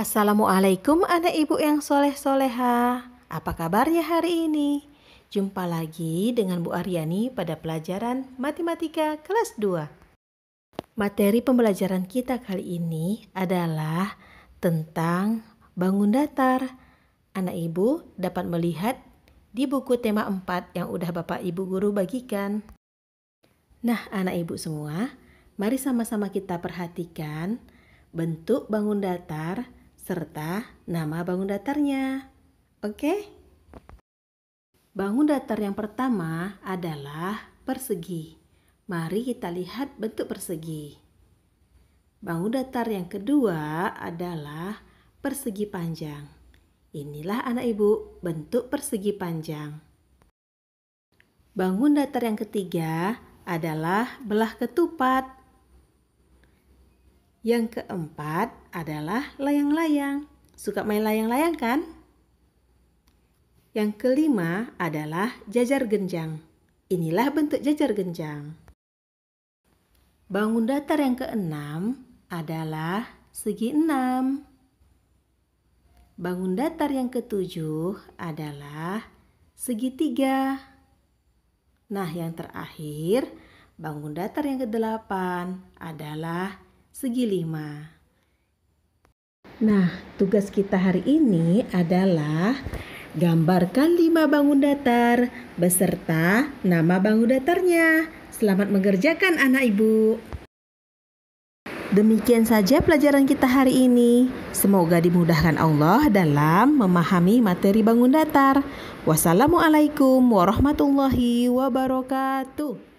Assalamualaikum anak ibu yang soleh-soleha. Apa kabarnya hari ini? Jumpa lagi dengan Bu Aryani pada pelajaran Matematika kelas 2. Materi pembelajaran kita kali ini adalah tentang bangun datar. Anak ibu dapat melihat di buku tema 4 yang udah Bapak Ibu Guru bagikan. Nah, anak ibu semua, mari sama-sama kita perhatikan bentuk bangun datar serta nama bangun datarnya. Oke? Bangun datar yang pertama adalah persegi. Mari kita lihat bentuk persegi. Bangun datar yang kedua adalah persegi panjang. Inilah anak ibu bentuk persegi panjang. Bangun datar yang ketiga adalah belah ketupat. Yang keempat adalah layang-layang. Suka main layang-layang kan? Yang kelima adalah jajar genjang. Inilah bentuk jajar genjang. Bangun datar yang keenam adalah segi enam. Bangun datar yang ketujuh adalah segitiga. Nah, yang terakhir, bangun datar yang kedelapan adalah segi lima. Nah, tugas kita hari ini adalah gambarkan lima bangun datar beserta nama bangun datarnya. Selamat mengerjakan anak ibu. Demikian saja pelajaran kita hari ini. Semoga dimudahkan Allah dalam memahami materi bangun datar. Wassalamualaikum warahmatullahi wabarakatuh.